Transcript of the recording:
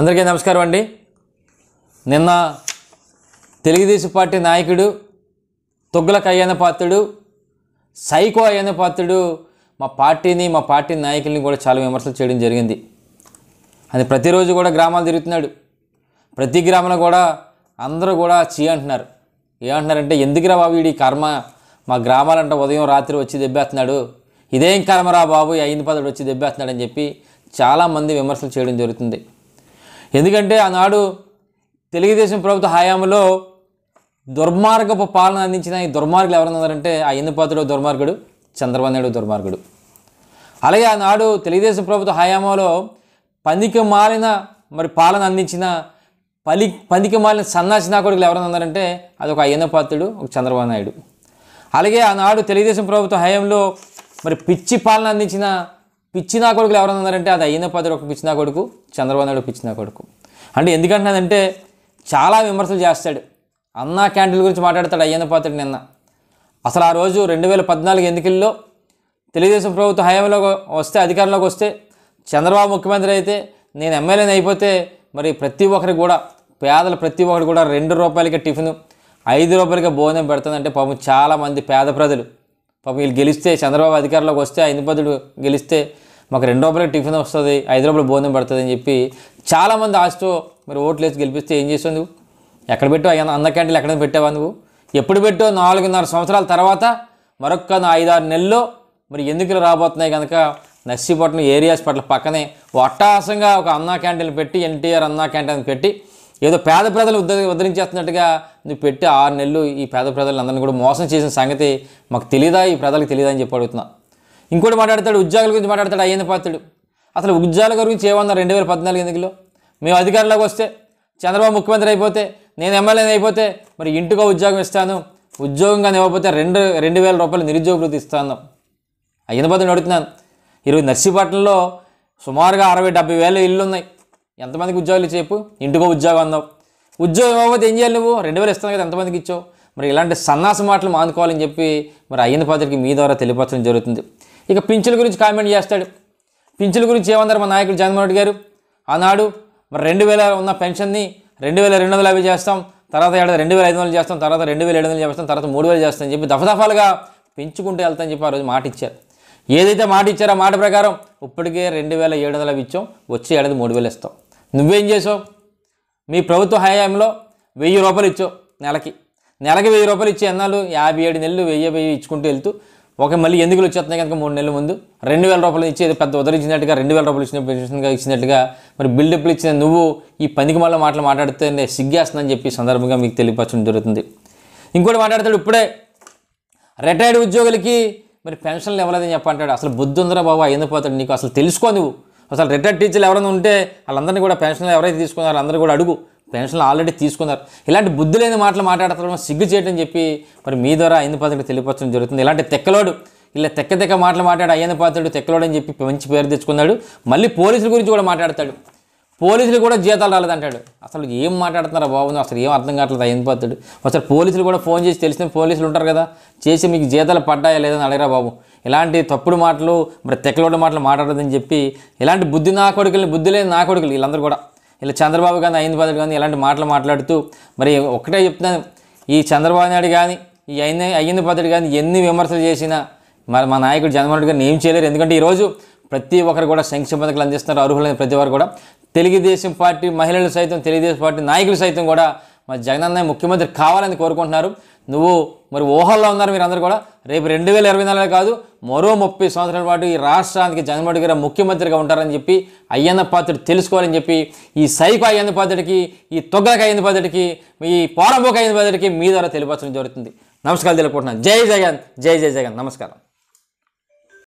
అందరికీ నమస్కారం అండి నిన్న తెలుగుదేశం పార్టీ నాయకుడు తొగ్గులకు అయ్యన పాత్రుడు సైకో అయ్యన పాత్రుడు మా పార్టీని మా పార్టీ నాయకుల్ని కూడా చాలా విమర్శలు చేయడం జరిగింది అది ప్రతిరోజు కూడా గ్రామాలు తిరుగుతున్నాడు ప్రతి గ్రామంలో కూడా అందరూ కూడా చీ అంటున్నారు ఏమంటున్నారంటే ఎందుకురా బాబు ఈ కర్మ మా గ్రామాలంటే ఉదయం రాత్రి వచ్చి దెబ్బేస్తున్నాడు ఇదేం కర్మరా బాబు అయిన పదడు వచ్చి దెబ్బేస్తున్నాడని చెప్పి చాలామంది విమర్శలు చేయడం జరుగుతుంది ఎందుకంటే ఆనాడు తెలుగుదేశం ప్రభుత్వ హయాంలో దుర్మార్గపు పాలన అందించిన ఈ దుర్మార్గులు ఎవరన్నారంటే ఆ ఎన్నిపాత్రుడు దుర్మార్గుడు చంద్రబాబు నాయుడు దుర్మార్గుడు అలాగే ఆనాడు తెలుగుదేశం ప్రభుత్వ హయాంలో పందికి మాలిన మరి పాలన అందించిన పలి పందికి మాలిన సన్నాసి నాయకుడులు ఎవరన్నారంటే ఒక అయ్యన్నపాత్రుడు ఒక చంద్రబాబు నాయుడు అలాగే ఆనాడు తెలుగుదేశం ప్రభుత్వ హయాంలో మరి పిచ్చి పాలన అందించిన పిచ్చిన కొడుకులు ఎవరైనా ఉన్నారంటే అది అయిన పదవి ఒక పిచ్చిన కొడుకు చంద్రబాబు నాయుడు పిచ్చిన కొడుకు అంటే ఎందుకంటున్నదంటే చాలా విమర్శలు చేస్తాడు అన్నా క్యాండిల్ గురించి మాట్లాడతాడు అయ్యన్న పాత్రుడు నిన్న అసలు ఆ రోజు రెండు వేల పద్నాలుగు ఎన్నికల్లో తెలుగుదేశం ప్రభుత్వం హయాంలో వస్తే అధికారంలోకి వస్తే చంద్రబాబు ముఖ్యమంత్రి అయితే నేను ఎమ్మెల్యేని అయిపోతే మరి ప్రతి ఒక్కరికి కూడా పేదల ప్రతి ఒక్కరు కూడా రెండు రూపాయలకి టిఫిన్ ఐదు రూపాయలకి భోజనం పెడుతుందంటే పాపం చాలామంది పేద ప్రజలు పాపం వీళ్ళు గెలిస్తే చంద్రబాబు అధికారంలోకి వస్తే ఆ గెలిస్తే మాకు రెండు రూపాయలకి టిఫిన్ వస్తుంది ఐదు రూపాయలు భోజనం పడుతుంది అని చెప్పి చాలామంది ఆశతో మరి ఓట్లు వేసి గెలిపిస్తే ఏం చేస్తుంది నువ్వు ఎక్కడ పెట్టావు అన్న క్యాంటీన్లు ఎక్కడ పెట్టావా నువ్వు ఎప్పుడు పెట్టో నాలుగున్నర సంవత్సరాల తర్వాత మరొక ఐదారు నెలల్లో మరి ఎందుకు రాబోతున్నాయి కనుక నర్సీపట్నం ఏరియాస్ పట్ల పక్కనే ఒట్టాసంగా ఒక అన్నా క్యాంటీన్లు పెట్టి ఎన్టీఆర్ అన్నా క్యాంటీన్ పెట్టి ఏదో పేద ప్రజలు ఉద్ధ ఉద్ధరించేస్తున్నట్టుగా నువ్వు పెట్టి ఆరు నెలలు ఈ పేద ప్రజలందరినీ కూడా మోసం చేసిన సంగతి మాకు తెలియదా ఈ ప్రజలకు తెలియదా అని చెప్పి అడుగుతున్నా ఇంకోటి మాట్లాడతాడు ఉద్యోగాల గురించి మాట్లాడతాడు అయ్యింది పాత్రుడు అసలు ఉద్యోగాల గురించి ఏమన్నా రెండు వేల పద్నాలుగు ఎన్నికలో మేము అధికారంలోకి వస్తే చంద్రబాబు ముఖ్యమంత్రి అయిపోతే నేను ఎమ్మెల్యే అయిపోతే మరి ఇంటికో ఉద్యోగం ఇస్తాను ఉద్యోగంగా ఇవ్వకపోతే రెండు రెండు వేల రూపాయలు నిరుద్యోగ ఇస్తాను అయిన పద్ధతిని అడుగుతున్నాను ఈరోజు నర్సీపట్నంలో సుమారుగా అరవై డెబ్బై వేల ఇల్లు ఉన్నాయి ఎంతమందికి ఉద్యోగాలు చెప్పు ఇంటికో ఉద్యోగం అన్నావు ఉద్యోగం ఇవ్వకపోతే ఏం చేయాలి నువ్వు రెండు వేలు ఇస్తాను కదా ఎంతమందికి ఇచ్చావు మరి ఇలాంటి సన్నాస మాటలు మానుకోవాలని చెప్పి మరి అయ్యన్న పాత్రకి మీ ద్వారా తెలియపరచడం జరుగుతుంది ఇక పింఛన్ల గురించి కామెంట్ చేస్తాడు పింఛన్ల గురించి ఏమన్నారు మా నాయకుడు జగన్మోహన్ రెడ్డి గారు ఆనాడు మరి రెండు వేల ఉన్న పెన్షన్ని రెండు వేల రెండు వందల యాభై చేస్తాం తర్వాత ఏడాది రెండు వేల ఐదు వందలు చేస్తాం తర్వాత రెండు వేల ఏడు వందలు చేస్తాం తర్వాత మూడు వేలు చేస్తాం చెప్పి దఫదఫాలుగా పెంచుకుంటూ వెళ్తాం చెప్పి ఆ రోజు మాట ఇచ్చారు ఏదైతే మాట ఇచ్చారో మాట ప్రకారం ఇప్పటికే రెండు వేల ఏడు వందల ఇచ్చాం వచ్చే ఏడాది మూడు వేలు ఇస్తాం నువ్వేం చేసావు మీ ప్రభుత్వ హయాంలో వెయ్యి రూపాయలు ఇచ్చావు నెలకి నెలకి వెయ్యి రూపాయలు ఇచ్చే ఎన్నాళ్ళు యాభై ఏడు నెలలు వెయ్యి వెయ్యి ఇచ్చుకుంటూ వెళ్తూ ఒక మళ్ళీ ఎందుకు వచ్చేస్తున్నాయి కనుక మూడు నెలల ముందు రెండు వేల రూపాయలు ఇచ్చి ఏదో పెద్ద ఉదరించినట్టుగా రెండు వేల రూపాయలు ఇచ్చిన పెన్షన్గా ఇచ్చినట్టుగా మరి బిల్డప్లు ఇచ్చిన నువ్వు ఈ పనికి మళ్ళీ మాటలు మాట్లాడితే నేను సిగ్గేస్తుందని చెప్పి సందర్భంగా మీకు తెలియపరచడం జరుగుతుంది ఇంకోటి మాట్లాడతాడు ఇప్పుడే రిటైర్డ్ ఉద్యోగులకి మరి పెన్షన్లు ఇవ్వలేదని చెప్పంటాడు అసలు బుద్ధి ఉందరా బాబు అయిన పోతాడు నీకు అసలు తెలుసుకో నువ్వు అసలు రిటైర్డ్ టీచర్లు ఎవరైనా ఉంటే వాళ్ళందరినీ కూడా పెన్షన్లు ఎవరైతే తీసుకున్నారో అందరూ కూడా అడుగు పెన్షన్లు ఆల్రెడీ తీసుకున్నారు ఇలాంటి బుద్ధి లేని మాటలు మాట్లాడతారు సిగ్గు చేయడం చెప్పి మరి మీ ద్వారా అయిన పాత్రుడు తెలియపరచడం జరుగుతుంది ఇలాంటి తెక్కలోడు ఇలా తెక్క తెక్క మాటలు మాట్లాడి అయ్యన పాత్రుడు తెక్కలోడు అని చెప్పి మంచి పేరు తెచ్చుకున్నాడు మళ్ళీ పోలీసుల గురించి కూడా మాట్లాడతాడు పోలీసులు కూడా జీతాలు రాలేదంటాడు అసలు ఏం మాట్లాడుతున్నారా బాబు అసలు ఏం అర్థం కావట్లేదు అయిన పత్తుడు ఒకసారి పోలీసులు కూడా ఫోన్ చేసి తెలిసిన పోలీసులు ఉంటారు కదా చేసి మీకు జీతాలు పడ్డాయా లేదని అడగరా బాబు ఇలాంటి తప్పుడు మాటలు మరి తెక్కలోటి మాటలు మాట్లాడదని చెప్పి ఇలాంటి బుద్ధి నా కొడుకులు బుద్ధి లేని నా కొడుకులు వీళ్ళందరూ కూడా ఇలా చంద్రబాబు కానీ అయిన పత్రుడు కానీ ఇలాంటి మాటలు మాట్లాడుతూ మరి ఒక్కటే చెప్తున్నాను ఈ చంద్రబాబు నాయుడు కానీ ఈ అయిన అయ్యింది పత్రుడు కానీ ఎన్ని విమర్శలు చేసినా మరి మా నాయకుడు జగన్మోహన్ రెడ్డి గారిని ఏం చేయలేరు ఎందుకంటే ఈరోజు ప్రతి ఒక్కరు కూడా సంక్షేమ పథకాలు అందిస్తున్నారు అర్హులైన ప్రతి ఒక్కరు కూడా తెలుగుదేశం పార్టీ మహిళలు సైతం తెలుగుదేశం పార్టీ నాయకులు సైతం కూడా మరి జగనన్న ముఖ్యమంత్రి కావాలని కోరుకుంటున్నారు నువ్వు మరి ఊహల్లో ఉన్నారు మీరు అందరూ కూడా రేపు రెండు వేల ఇరవై నాలుగు కాదు మరో ముప్పై సంవత్సరాల పాటు ఈ రాష్ట్రానికి జగన్మోహన్ గారు ముఖ్యమంత్రిగా ఉంటారని చెప్పి అయ్యన్న పాత్రుడు తెలుసుకోవాలని చెప్పి ఈ సైకో అయ్యన్న పాత్రుడికి ఈ తొగ్గలకు అయ్యన్న పాత్రుడికి ఈ పోరంబోక అయ్యన్న పాత్రుడికి మీ ద్వారా తెలియపరచడం జరుగుతుంది నమస్కారం తెలుపుకుంటున్నాను జై జగన్ జై జై జగన్ నమస్కారం